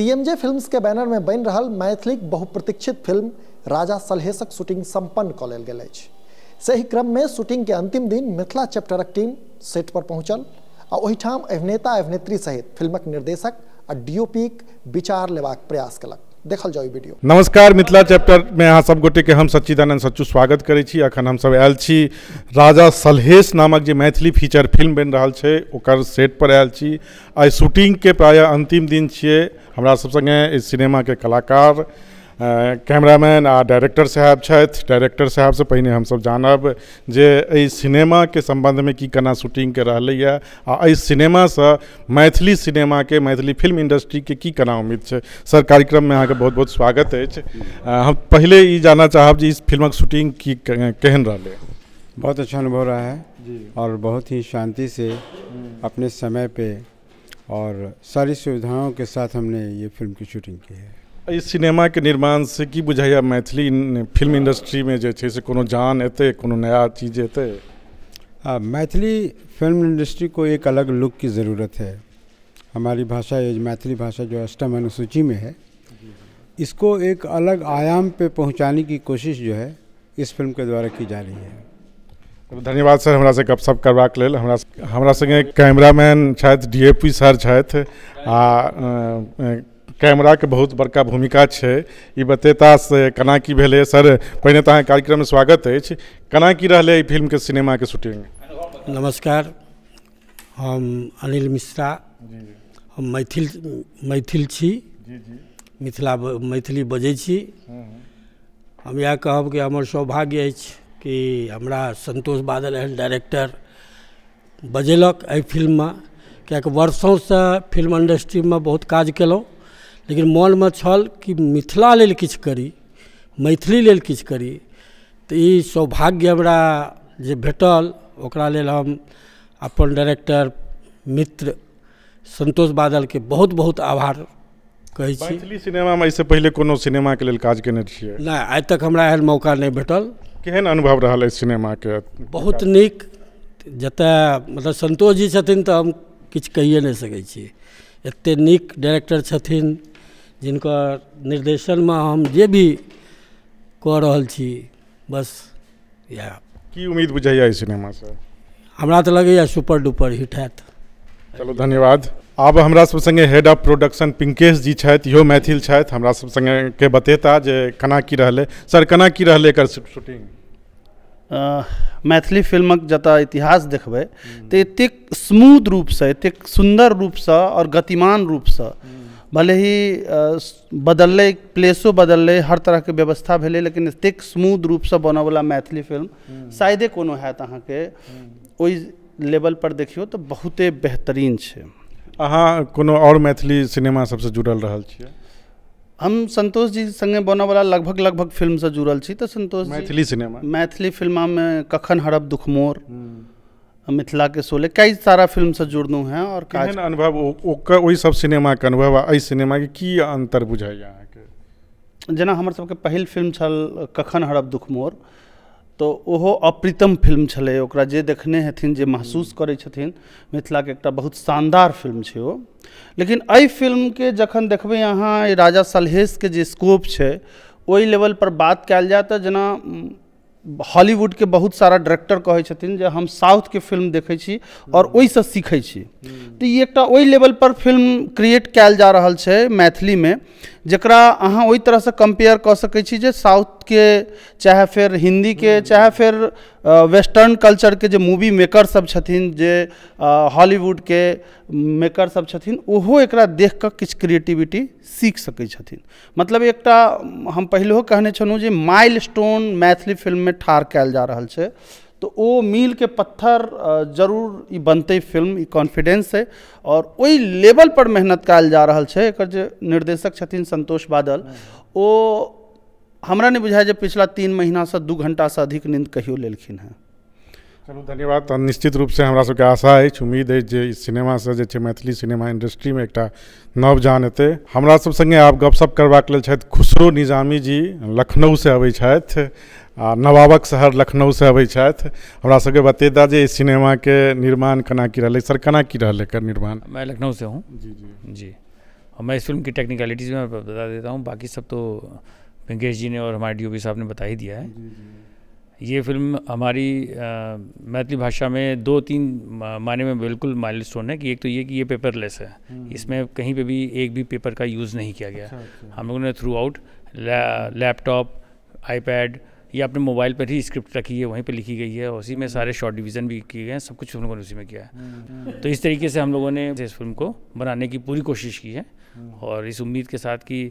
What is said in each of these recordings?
CMJ films के banner में बन रहा मैथिलीक बहुप्रतीक्षित फिल्म राजा सलहेशक शूटिंग संपन्न कल लेल गेल क्रम में शूटिंग के अंतिम दिन मिथिला चैप्टरक टीम सेट पर पहुंचल और वहीठाम अभिनेता अभिनेत्री सहित फिल्मक निर्देशक आ डीओपीक विचार लेबाक प्रयास कलक देखल जाओ वीडियो नमस्कार मिथिला चैप्टर में अहाँ सब गोटे के हम सच्चिदानंद सच्चू स्वागत करे छी अखन हम सब आयल छी राजा सलहेश नामक जे मैथिली फीचर फिल्म बन रहल है ओकर सेट पर आयल छी शूटिंग के प्राय अंतिम दिन छे हमरा सब सिनेमा के कलाकार कैमरामैन आ डायरेक्टर साहब साहब डायरेक्टर पहले हम सब जानब जे के संबंध में की केना शूटिंग के है आ सिनेमा से मैथिली के मैथिली फिल्म के की केना उम्मीद है सर कार्यक्रम में अहाँ बहुत बहुत स्वागत है हम पहले जानना चाहब जी इस फिल्मक शूटिंग की केहन रहलै बहुत अच्छा अनुभव रहा है और बहुत ही शांति से अपने समय पे और सारी सुविधाओं के साथ हमने ये फिल्म की शूटिंग की है के निर्माण से की बुझाइए मैथिली फिल्म इंडस्ट्री जे जैसे से कोनो जान एते कोनो नया चीज एते मैथिली फिल्म इंडस्ट्री को एक अलग लुक की ज़रूरत है हमारी भाषा मैथिली भाषा जो अष्टम अनुसूची में है इसको एक अलग आयाम पे पहुंचाने की कोशिश जो है इस फिल्म के द्वारा की जा रही है धन्यवाद सर हमरा से सप करवा के हमरा हमरा संगे कैमरामैन छथि डी ए पी सर छथि आ कैमरा के बहुत बड़का भूमिका है बतेता से केना की सर पहले तो कार्यक्रम में स्वागत है केना की फिल्म के सिनेमा के शूटिंग नमस्कार हम अनिल मिश्रा हम मैथिल मैथिल छी मिथिला मैथिली बजे छी हम्म, हम्म। हम यह कह कि हमर सौभाग्य है कि हमरा संतोष बादल एहन डायरेक्टर बजेलक में क्या वर्षों से फिल्म इंडस्ट्री में बहुत काज कयलहुँ लेकिन मनमे छल कि मिथिला लेल किछु करी मैथिली लेल किछु करी तो ई सौभाग्य हमरा जे भेटल ओकरा लेल हम अपन डायरेक्टर मित्र संतोष बादल के बहुत बहुत आभार कहै छी मैथिली सिनेमामे एहिसँ पहिले कोनो के लेल काज केने छियै नहि आज तक हमरा एहन मौका नहीं भेटल केहन अनुभव रहल सिनेमा के बहुत नीक जतय मतलब संतोष जी छथिन तऽ हम किछु कहिए नहि सकै छी एतेक नीक डायरेक्टर छथिन जिनका निर्देशन में हम जे भी कह छी बस या की उम्मीद बुझाइए सिनेमा से हमरा तो लगे सुपर डुपर हिट है चलो धन्यवाद आब हमरा सब संगे head of production Pinkesh ji छथि इो मैथिल छथि हमरा सब संगे के बतेता जे कना की रहले सर केना की रहले कर शूटिंग मैथिली फिल्मक जत इतिहास देखबै हम्म। तऽ एतेक स्मूथ रूपसँ एतेक रूप से और गतिमान रूप से भले ही बदल प्लेसो बदल हर तरह के व्यवस्था भले लेकिन एतेक स्मूथ रूपसँ वाला मैथिली फिल्म हम्म। शायदे को हम्म। लेवल पर देखियो तो बहुत बेहतरीन छै कोनो और मैथिली सिनेमा सबसे जुड़ल रहल हम संतोष जी संगे बन वाला लगभग लगभग से जुड़ल छी तऽ संतोष मैथिली सिनेमा मैथिली में कखन हरब दुखमोर हम्म। मिथिला के सोले कई सारा फिल्म से जुड़न है और काज अनुभव वही सब सिनेमा के अनुभव आ सिनेमा के की अंतर बुझा जना जेना हमर सबके पहल फिल्म छल कखन हरब दुख मोर तो ओहो अप्रीतम फिल्म छलै ओकरा जे देखने हथिन जे महसूस हम्म। करे छथिन के एक बहुत शानदार फिल्म है ओ लेकिन फिल्म के जखन देखबै अहाँ राजा सलहेश जे स्कोप छै लेवल पर बात कल जाए तो जना हॉलीवुड के बहुत सारा डायरेक्टर कहे छथिन हम साउथ के फिल्म देखे छी वही से सीखे छी ये एक वही लेवल पर फिल्म क्रिएट कैल जा रहा है मैथिली में जरा अं वही तरह से कंपेयर कह सकते साउथ के चाहे फिर हिंदी के चाहे फिर वेस्टर्न कल्चर के जो मूवी मेकर सब छथिन जे हॉलीवुड के मेकर सब छथिन ओहो एक देख कर किछु क्रिएटिविटी सीख सकै छथिन मतलब एक हम पहिलेहो कहने छलहुँ जे माइल स्टोन मैथिली फिल्म में ठाड़ कल जा रहल तो वो ओ के पत्थर जरूर ई फिल्म ई कॉन्फिडेंस और वही लेवल पर मेहनत कयल जा रहल है एकर जे निर्देशक छथिन संतोष बादल हम्म। ओ हमरा नहीं बुझाया पिछला तीन महीना से दू से अधिक नींद कहियो लेलखिन हैं चलू धन्यवाद तहन निश्चित से हमरा सबके आशा है उम्मीद है जे सिनेमा से जे मैथिली सिनेमा में एक नव जान एत हमरा सब संगे आप गपशप करवा लेल छथि खुसरो निजामी जी लखनऊ अबै छथि आ नवाबक शहर से अबै छथि हमरा सभके बतेता जे सिनेमा के निर्माण केना की रहलै सर केना की रहलै एकर निर्माण मैं लखनऊ से हूँ जी जी जी मैं इस फिल्म की टेक्निकलिटीज़ में बता देता हूँ बाकी सब तो वेंकेश जी ने और हमारे डी साहब ने बता ही दिया है ये फिल्म हमारी मैथिली भाषा में दो तीन माने में बिल्कुल माइल स्टोन है कि एक तो ये कि ये पेपरलेस है हम्म। इसमें कहीं पे भी एक भी पेपर का यूज़ नहीं किया गया अच्छा, अच्छा। हम लोगों ने थ्रू आउट लैपटॉप आईपैड या अपने मोबाइल पर ही स्क्रिप्ट रखी है वहीं पर लिखी गई है उसी में सारे शॉर्ट डिवीज़न भी किए गए हैं सब कुछ हम लोगों ने उसी में किया है हम्म, हम्म। तो इस तरीके से हम लोगों ने इस फिल्म को बनाने की पूरी कोशिश की है और इस उम्मीद के साथ कि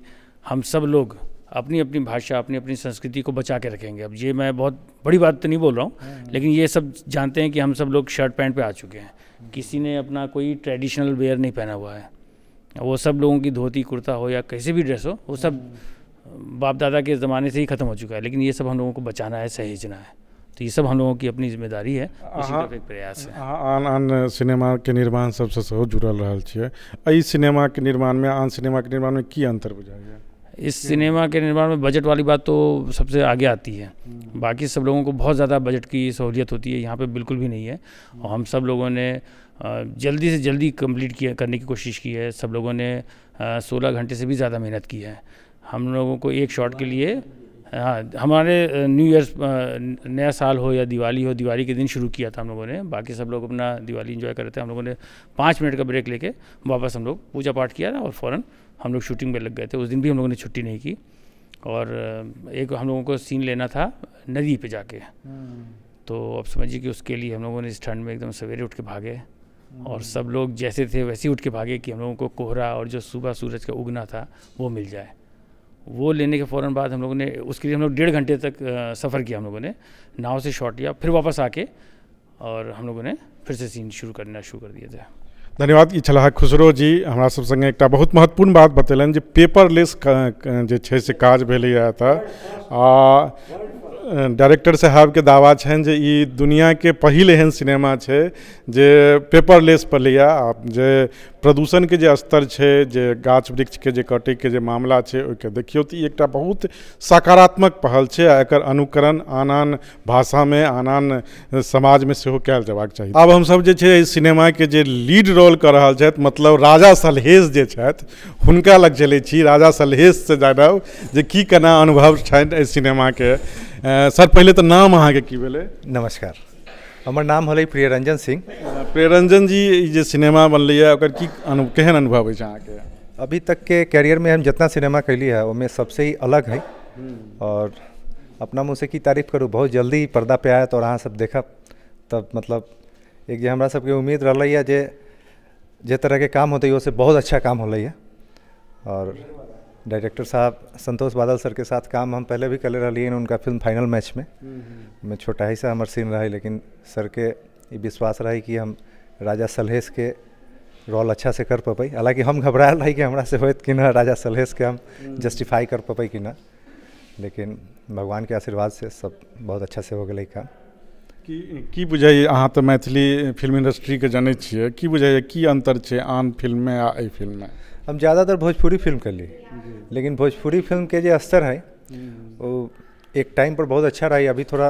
हम सब लोग अपनी अपनी भाषा अपनी अपनी संस्कृति को बचा के रखेंगे अब ये मैं बहुत बड़ी बात तो नहीं बोल रहा हूँ हम्म। लेकिन ये सब जानते हैं कि हम सब लोग शर्ट पैंट पे आ चुके हैं हम्म। किसी ने अपना कोई ट्रेडिशनल वेयर नहीं पहना हुआ है वो सब लोगों की धोती कुर्ता हो या कैसे भी ड्रेस हो वो सब हम्म। बाप दादा के ज़माने से ही ख़त्म हो चुका है लेकिन ये सब हम लोगों को बचाना है सहेजना है तो ये सब हम लोगों की अपनी जिम्मेदारी है उसी प्रयास है आन आन सिनेमा के निर्माण सबसे सेहो जुड़ल रहा है सिनेमा के निर्माण में आन सिनेमा के निर्माण में की अंतर बुझाइए इस सिनेमा के निर्माण में बजट वाली बात तो सबसे आगे आती है हम्म। बाकी सब लोगों को बहुत ज़्यादा बजट की सहूलियत होती है यहाँ पे बिल्कुल भी नहीं है हम्म। और हम सब लोगों ने जल्दी से जल्दी कंप्लीट किया करने की कोशिश की है सब लोगों ने सोलह घंटे से भी ज़्यादा मेहनत की है हम लोगों को एक शॉट के लिए हाँ हमारे न्यू ईयर नया साल हो या दिवाली हो दिवाली के दिन शुरू किया था हम लोगों ने बाकी सब लोग अपना दिवाली इन्जॉय कर रहे थे हम लोगों ने पाँच मिनट का ब्रेक लेके वापस हम लोग पूजा पाठ किया था और फ़ौरन हम लोग शूटिंग में लग गए थे उस दिन भी हम लोगों ने छुट्टी नहीं की और एक हम लोगों को सीन लेना था नदी पे जाके हम्म। तो अब समझिए कि उसके लिए हम लोगों ने इस ठंड में एकदम सवेरे उठ के भागे हम्म। और सब लोग जैसे थे वैसे ही उठ के भागे कि हम लोगों को कोहरा और जो सुबह सूरज का उगना था वो मिल जाए वो लेने के फ़ौर बाद हम लोगों ने उसके लिए हम लोग डेढ़ घंटे तक सफ़र किया हम लोगों ने नाव से शॉट लिया फिर वापस आके और हम लोगों ने फिर से सीन शुरू करना शुरू कर दिया था धन्यवाद ई छला खुसरो जी हमारा सब संगे एक बहुत महत्वपूर्ण बात बतेलन जो पेपरलेस जे से काज आ डायरेक्टर के दावा छन जे ई पहल पहिल एहन सिनेमा छे जे पेपरलेस पर लिया जे प्रदूषण के स्तर है गाछ वृक्ष के कटे के मामला है ओहिके देखियौ तऽ बहुत सकारात्मक पहल है एकर अनुकरण आन आन भाषा में आन आन में सेहो कयल जयबाक चाही आब हम जे सिनेमा के जे लीड रोल कर रहल छथि मतलब राजा सलहेश जे हुनका लग चले छी राजा से जानब जे की केना अनुभव छनि सिनेमा के सर पहले तो नाम के की भेलै नमस्कार हमर नाम होलै प्रियरंजन सिंह प्रियरंजन जी जे सिनेमा बनल है केहन अनुभव है अहाँके अभी तक के कैरियर में हम जितना सिनेमा कैली है उसमें सबसे ही अलग है हम्म। और अपना मुँह से की तारीफ करूँ बहुत जल्दी पर्दा पे आयत तो और अहाँ सब देख तब मतलब एक जे हमरा सबके उम्मीद रहा है जे जे तरह के काम होते वो से बहुत अच्छा काम होलै है और डायरेक्टर साहब संतोष बादल सर के साथ काम हम पहले भी कले रही उनका फिल्म फाइनल मैच में मैं छोटा ही सा हमारे सीन रही लेकिन सर के विश्वास रही कि हम राजा सलहेश के रोल अच्छा से कर पबई हालांकि हम घबरा रही कि हमारा से हो कि ना राजा सलहेश के हम जस्टिफाई हम्म। कर पबई कि ना लेकिन भगवान के आशीर्वाद से सब बहुत अच्छा से हो गए काम की बुझाइए अहाँ तो मैथिली फिल्म इंडस्ट्री के जानै छियै की बुझाइए की अंतर है आन फिल्म में आ एहि फिल्म में हम ज़्यादातर भोजपुरी फिल्म कर ली लेकिन भोजपुरी फिल्म के जो स्तर है हम्म। वो एक टाइम पर बहुत अच्छा रही अभी थोड़ा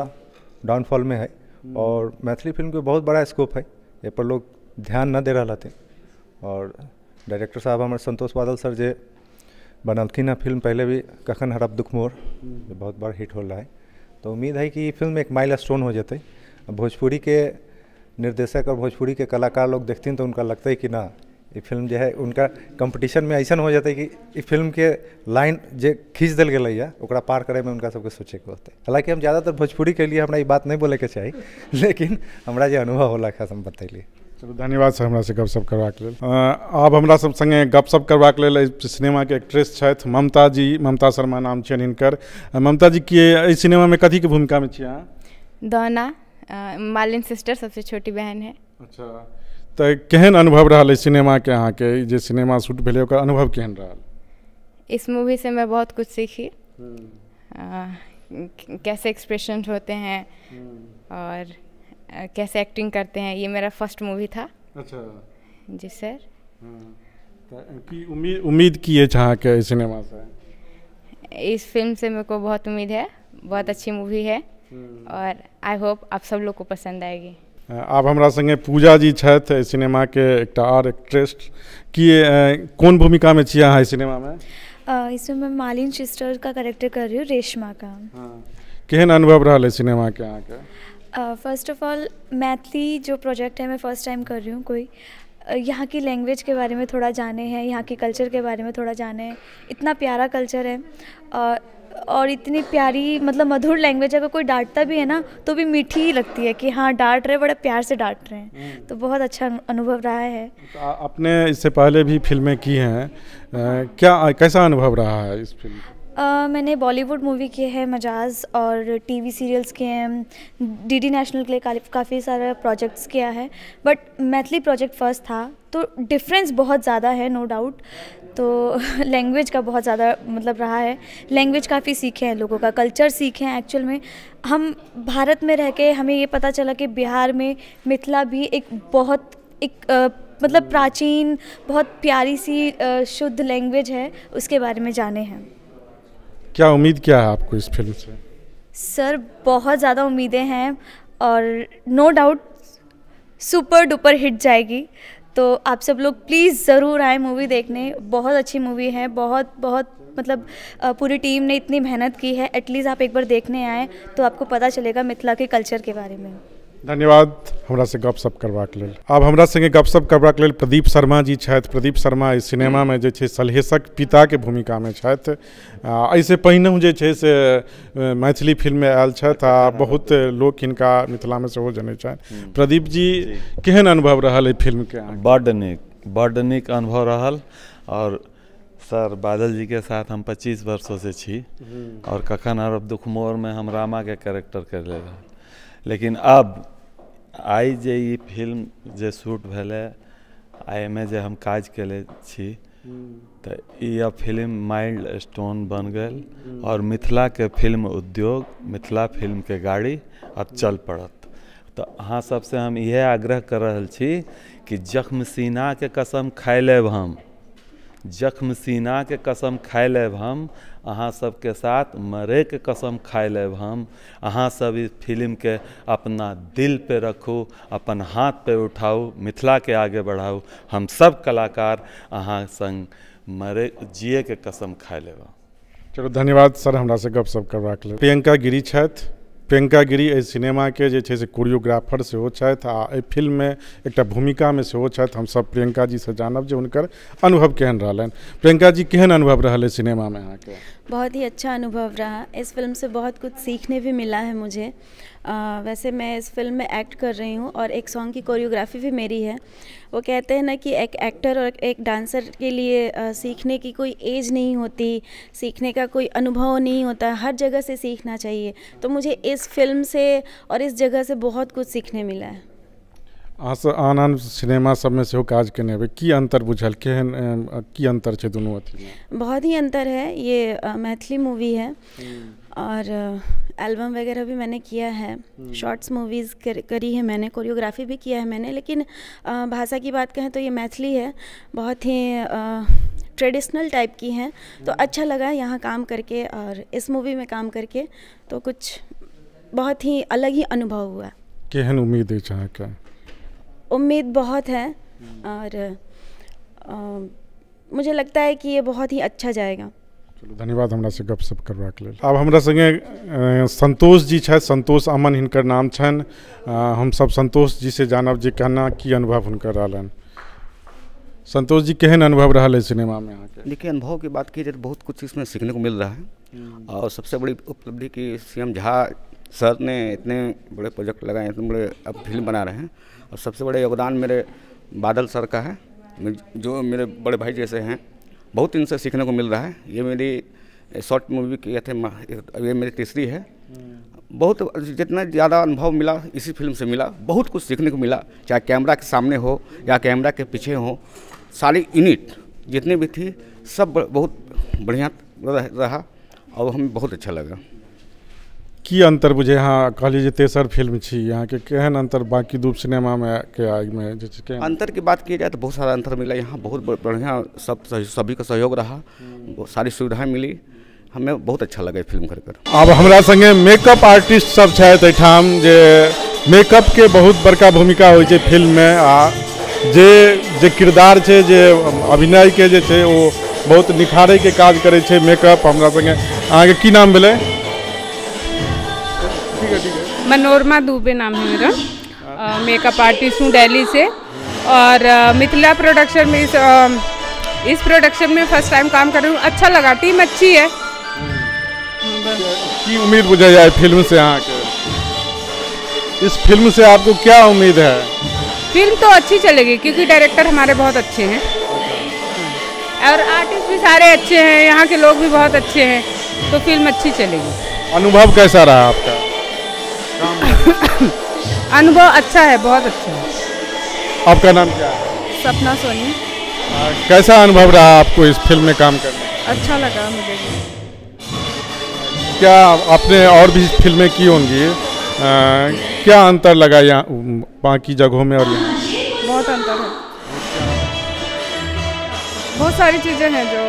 डाउनफॉल में है हम्म। और मैथिली फिल्म के बहुत बड़ा स्कोप है ये पर लोग ध्यान न दे रहा थे और डायरेक्टर साहब हमारे संतोष बादल सर जे ना फिल्म पहले भी कखन हरब दुख मोर जो हम्म। बहुत बड़ा हिट हो रहा है तो उम्मीद है कि ये फिल्म एक माइल स्टोन हो जाते भोजपुरी के निर्देशक और भोजपुरी के कलाकार लोग देखते हैं तो उनका लगता है कि ना ये फिल्म जो है उनका कंपटीशन में ऐसा हो जाता है कि ये फिल्म के लाइन जो खींच दल गए है ओकरा पार करे में उनका सबके सोचे के होते हालांकि हम ज़्यादातर भोजपुरी के लिए हमारा ये बात नहीं बोले के चाहिए लेकिन हमारा जो अनुभव होला खास हम बतैली चलो धन्यवाद सर हमरा से गपशप करबाक लेल आब हमरा सब संगे गपशप लिए सिनेमा के एक्ट्रेस छथि ममता जी ममता शर्मा नाम छियनि हिनकर ममता जी के कथी के भूमिका में छी अहाँ दौना मालिन सिस्टर सबसे छोटी बहन है अच्छा तो केहन अनुभव रहा सिनेमा के अहाँ के जो सिनेमा शूट भले ओकर अनुभव केहन रहा इस मूवी से मैं बहुत कुछ सीखी हम्म। आ, कैसे एक्सप्रेशन होते हैं हम्म। और कैसे एक्टिंग करते हैं ये मेरा फर्स्ट मूवी था अच्छा जी सर की उम्मीद उम्मीद की है जहाँ के सिनेमा से इस फिल्म से मेरे को बहुत उम्मीद है बहुत हम्म। अच्छी मूवी है और आई होप आप सब लोग को पसंद आएगी आप हमरा संगे पूजा जी छथि के एक आर एक्ट्रेस की भूमिका में छी अहाँ में इसमें मैं मालिन सिस्टर का करेक्टर कर रही हूँ रेशमा का हाँ। केहन अनुभव रहा है सिनेमा के अहाँ फर्स्ट ऑफ ऑल मैथिली जो प्रोजेक्ट है मैं फर्स्ट टाइम कर रही हूँ कोई यहाँ की लैंग्वेज के बारे में थोड़ा जाने हैं यहाँ की कल्चर के बारे में थोड़ा जाने हैं इतना प्यारा कल्चर है और और इतनी प्यारी मतलब मधुर लैंग्वेज अगर कोई डांटता भी है ना तो भी मीठी ही लगती है कि हाँ डांट रहे बड़े प्यार से डांट रहे हैं हम्म। तो बहुत अच्छा अनुभव रहा है तो आपने इससे पहले भी फिल्में की हैं क्या कैसा अनुभव रहा है इस फिल्म Uh, मैंने बॉलीवुड मूवी किए हैं मजाज और टीवी सीरियल्स किए हैं डीडी नेशनल के लिए काफ़ी सारा प्रोजेक्ट्स किया है बट मैथिली प्रोजेक्ट फर्स्ट था तो डिफरेंस बहुत ज़्यादा है नो no डाउट तो लैंग्वेज का बहुत ज़्यादा मतलब रहा है लैंग्वेज काफ़ी सीखे हैं लोगों का कल्चर सीखे हैं एक्चुअल में हम भारत में रह के हमें ये पता चला कि बिहार में मिथिला भी एक बहुत एक आ, मतलब प्राचीन बहुत प्यारी सी आ, शुद्ध लैंग्वेज है उसके बारे में जाने हैं क्या उम्मीद क्या है आपको इस फिल्म से सर बहुत ज़्यादा उम्मीदें हैं और no doubt super duper hit जाएगी तो आप सब लोग प्लीज़ ज़रूर आए मूवी देखने बहुत अच्छी मूवी है बहुत बहुत मतलब पूरी टीम ने इतनी मेहनत की है एटलीस्ट आप एक बार देखने आए तो आपको पता चलेगा मिथिला के कल्चर के बारे में धन्यवाद हमरा से करवा के लिए आब हमरा संगे करवा के लिए प्रदीप शर्मा जी छथि प्रदीप शर्मा एहि सिनेमामे जे छै पिता के भूमिका छथि ऐसे पहिनहुँ जे छै से मैथिली में आयल छथि आ बहुत लोग हिनका मिथिलामे में जनैत छथि प्रदीप जी केहन अनुभव रहल फिल्म के बड़ निक बड़ निक अनुभव रहल और सर बादल जी के साथ हम 25 वर्षों से छी हम्म। और कखन और दुखमोर में हम रामा के कैरेक्टर कर ले रहे लेकिन अब आई जे फिल्म जे शूट भले आई में जे हम काज ले छी हम्म। तो ये फिल्म माइल्ड स्टोन बन गए हम्म। और मिथिला के फिल्म उद्योग मिथिला फिल्म के गाड़ी अब हम्म। चल पड़त तो अहाँ सबसे हम ये आग्रह कर रहल छी कि जख्म सीना के कसम खाए लेब हम जख्म सीना के कसम खाए लेब हम अहाँ सबके साथ के कसम खा ले हम अहाँ सब इस के अपना दिल पे रखू अपन हाथ पे उठाऊ के आगे बढ़ाऊ हम सब कलाकार अहाँ संग मरे के कसम खा ले चलो धन्यवाद सर हमरा से गपशप करवा प्रियंका गिरी छथि प्रियंका गिरी सिनेमा के जे से कोरियोग्राफर से छथि आ एहि फिल्ममे एकटा भूमिकामे सेहो छथि हमसभ प्रियंका से जानब जो हुनकर अनुभव केहन रहलनि प्रियंका जी केहन अनुभव रहा है में अहाँके बहुत ही अच्छा अनुभव रहा इस फिल्म से बहुत कुछ सीखने भी मिला है मुझे आ, वैसे मैं इस फिल्म में एक्ट कर रही हूँ और एक सॉन्ग की कोरियोग्राफी भी मेरी है वो कहते हैं ना कि एक एक्टर और एक डांसर के लिए आ, सीखने की कोई एज नहीं होती सीखने का कोई अनुभव नहीं होता हर जगह से सीखना चाहिए तो मुझे इस फिल्म से और इस जगह से बहुत कुछ सीखने मिला है आन आन सिनेमा से हो काज केने की अंतर बुझल के की अंतर छै दोनों अथी बहुत ही अंतर है ये मैथिली मूवी है हम्म। और एल्बम वगैरह भी मैंने किया है शॉर्ट्स हम्म। मूवीज़ कर, करी है मैंने कोरियोग्राफी भी किया है मैंने लेकिन भाषा की बात कहें तो ये मैथिली है बहुत ही ट्रेडिशनल टाइप की हैं तो हम्म। अच्छा लगा यहाँ काम करके और इस मूवी में काम करके तो कुछ बहुत ही अलग ही अनुभव हुआ केहन उम्मीद है जहाँ क्या उम्मीद बहुत है हम्म। और आ, मुझे लगता है कि ये बहुत ही अच्छा जाएगा चलो धन्यवाद हमरा से करवा के लिए आब हमरा संगे संतोष जी छथि संतोष अमन हिनकर नाम छनि सब संतोष जी से जानब जे केना की अनुभव हुनकर रहलनि संतोष जी केहन अनुभव रहा है सिनेमा में आके देखिए अनुभव की बात की जाए तो बहुत कुछ इसमें सीखने को मिल रहा है हम्म। और सबसे बड़ी उपलब्धि की सी एम झा सर ने इतने बड़े प्रोजेक्ट लगाए इतने बड़े अब फिल्म बना रहे हैं और सबसे बड़े योगदान मेरे बादल सर का है जो मेरे बड़े भाई जैसे हैं बहुत इनसे सीखने को मिल रहा है ये मेरी शॉर्ट मूवी किए थे ये मेरी तीसरी है बहुत जितना ज़्यादा अनुभव मिला इसी फिल्म से मिला बहुत कुछ सीखने को मिला चाहे कैमरा के सामने हो या कैमरा के पीछे हो सारी यूनिट जितनी भी थी सब बहुत बढ़िया रहा और हमें बहुत अच्छा लगा की अंतर बुझे हाँ कह तेसर फिल्म छी यहाँ के केहन अंतर बाकी दूब सिनेमा में के आग में के अंतर की बात की जाए तो बहुत सारा अंतर मिला यहाँ बहुत बढ़िया सब सभी का सहयोग रहा हम्म। सारी सुविधाएं मिली हमें बहुत अच्छा लगे फिल्म कर कर अब हमारा संगे मेकअप आर्टिस्ट सब अठाम जे मेकअप के बहुत बड़का भूमिका हो फिल्म में आ जे जे किरदार जे अभिनय के जे वो बहुत निखारे के काज करे मेकअप हमारा संगे अहाँ के की नाम मिले ठीक है ठीक है मनोरमा दुबे नाम है मेरा मेकअप आर्टिस्ट हूँ दिल्ली से और मिथिला प्रोडक्शन में इस आ, इस प्रोडक्शन में फर्स्ट टाइम काम कर रही हूँ अच्छा लगा टीम अच्छी है हम्म। की उम्मीद बुझा जाए फिल्म से यहाँ के इस फिल्म से आपको क्या उम्मीद है फिल्म तो अच्छी चलेगी क्योंकि डायरेक्टर हमारे बहुत अच्छे हैं और आर्टिस्ट भी सारे अच्छे हैं यहाँ के लोग भी बहुत अच्छे हैं तो फिल्म अच्छी चलेगी अनुभव कैसा रहा आपका अनुभव अच्छा है बहुत अच्छा है आपका नाम क्या है सपना सोनी आ, कैसा अनुभव रहा आपको इस फिल्म में काम करने अच्छा लगा मुझे क्या आपने और भी फिल्में की होंगी क्या अंतर लगा यहाँ बाकी जगहों में और यहाँ बहुत अंतर है बहुत सारी चीज़ें हैं जो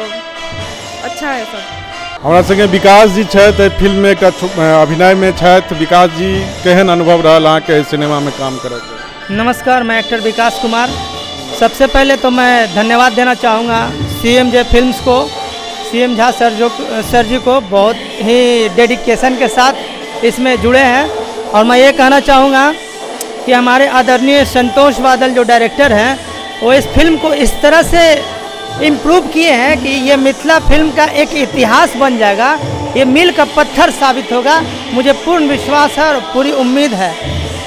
अच्छा है सब हमारा संगे विकास जी छथि फिल्म अभिनय में विकास जी केहन अनुभव रहा के सिनेमा में काम करे नमस्कार मैं एक्टर विकास कुमार सबसे पहले तो मैं धन्यवाद देना चाहूँगा सी एम जे फिल्म को सी एम झा सर जो सर जी को बहुत ही डेडिकेशन के साथ इसमें जुड़े हैं और मैं ये कहना चाहूँगा कि हमारे आदरणीय संतोष बादल जो डायरेक्टर हैं वो इस फिल्म को इस तरह से इम्प्रूव किए हैं कि ये मिथिला फिल्म का एक इतिहास बन जाएगा ये मिल का पत्थर साबित होगा मुझे पूर्ण विश्वास है और पूरी उम्मीद है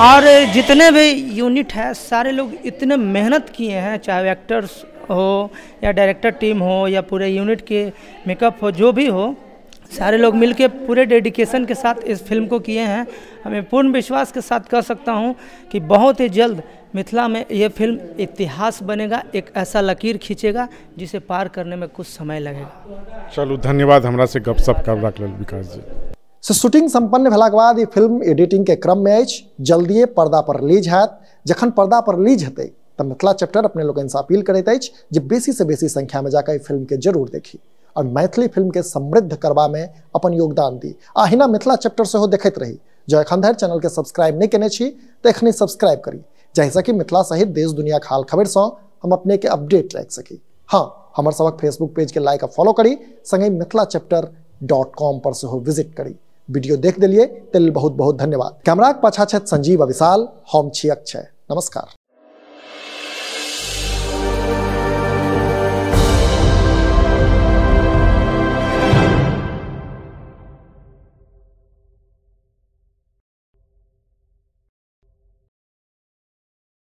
और जितने भी यूनिट है सारे लोग इतने मेहनत किए हैं चाहे एक्टर्स हो या डायरेक्टर टीम हो या पूरे यूनिट के मेकअप हो जो भी हो सारे लोग मिलके पूरे डेडिकेशन के साथ इस फिल्म को किए हैं हमें पूर्ण विश्वास के साथ कह सकता हूँ कि बहुत ही जल्द मिथिला में ये फिल्म इतिहास बनेगा एक ऐसा लकीर खींचेगा जिसे पार करने में कुछ समय लगेगा चलू धन्यवाद हमारा से सप कर रख विकास जी सो शूटिंग संपन्न भेला के बाद ये फिल्म एडिटिंग के क्रम में अछि जल्दिए पर्दा पर रिलीज हैत जखन पर्दा पर रिलीज हेतै तब मिथिला चैप्टर अपने लोग अपील करते बेसी से बेसी संख्या में जाकर फिल्म के जरूर देखी और मैथिली फिल्म के समृद्ध करबा में अपन योगदान दी आ मिथिला चैप्टर हो देखते रही जो एखन धरि के सब्सक्राइब नहीं केने छी तऽ एखने सब्सक्राइब करी जैसे कि मिथिला सहित देश दुनिया के हाल खबर से हम के अपडेट रख सकी हाँ हमार सबक फेसबुक के लाइक और फॉलो करी संगे मिथिला चैप्टर डॉट कॉम पर हो विजिट करी वीडियो देख देलिए तेल बहुत बहुत धन्यवाद कैमराक पाछा छथि संजीव अविशाल हम छी अक्षय नमस्कार